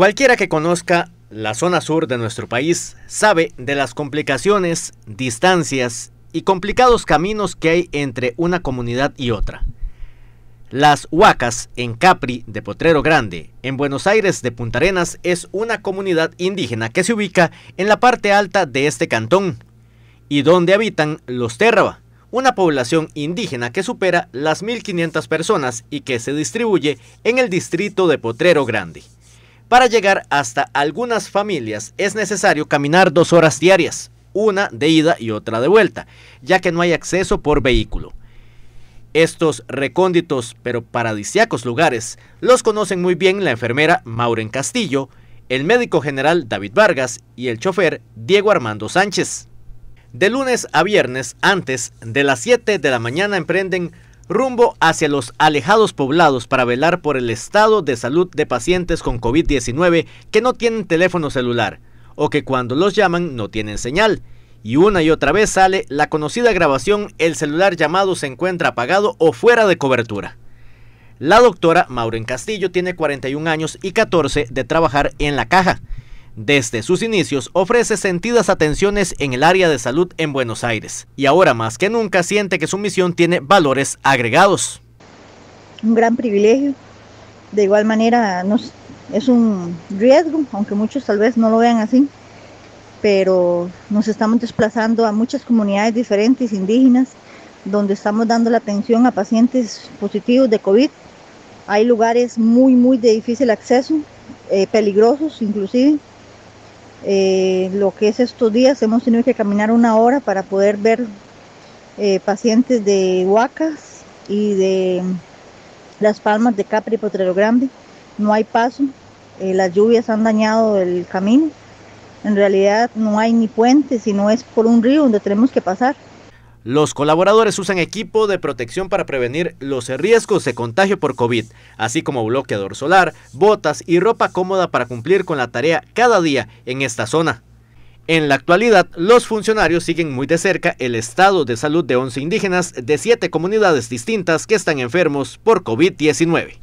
Cualquiera que conozca la zona sur de nuestro país sabe de las complicaciones, distancias y complicados caminos que hay entre una comunidad y otra. Las Huacas, en Capri de Potrero Grande, en Buenos Aires de Punta Arenas, es una comunidad indígena que se ubica en la parte alta de este cantón y donde habitan los Terraba, una población indígena que supera las 1.500 personas y que se distribuye en el distrito de Potrero Grande. Para llegar hasta algunas familias es necesario caminar dos horas diarias, una de ida y otra de vuelta, ya que no hay acceso por vehículo. Estos recónditos pero paradisiacos lugares los conocen muy bien la enfermera Mauren Castillo, el médico general David Vargas y el chofer Diego Armando Sánchez. De lunes a viernes, antes de las 7 de la mañana, emprenden rumbo hacia los alejados poblados para velar por el estado de salud de pacientes con COVID-19 que no tienen teléfono celular o que cuando los llaman no tienen señal. Y una y otra vez sale la conocida grabación El celular llamado se encuentra apagado o fuera de cobertura. La doctora Mauren Castillo tiene 41 años y 14 de trabajar en la caja. Desde sus inicios ofrece sentidas atenciones en el área de salud en Buenos Aires y ahora más que nunca siente que su misión tiene valores agregados. Un gran privilegio, de igual manera nos, es un riesgo, aunque muchos tal vez no lo vean así, pero nos estamos desplazando a muchas comunidades diferentes, indígenas, donde estamos dando la atención a pacientes positivos de COVID. Hay lugares muy, muy de difícil acceso, eh, peligrosos inclusive, eh, lo que es estos días hemos tenido que caminar una hora para poder ver eh, pacientes de Huacas y de Las Palmas de Capri y Potrero Grande. No hay paso, eh, las lluvias han dañado el camino. En realidad no hay ni puente, sino es por un río donde tenemos que pasar. Los colaboradores usan equipo de protección para prevenir los riesgos de contagio por COVID, así como bloqueador solar, botas y ropa cómoda para cumplir con la tarea cada día en esta zona. En la actualidad, los funcionarios siguen muy de cerca el estado de salud de 11 indígenas de 7 comunidades distintas que están enfermos por COVID-19.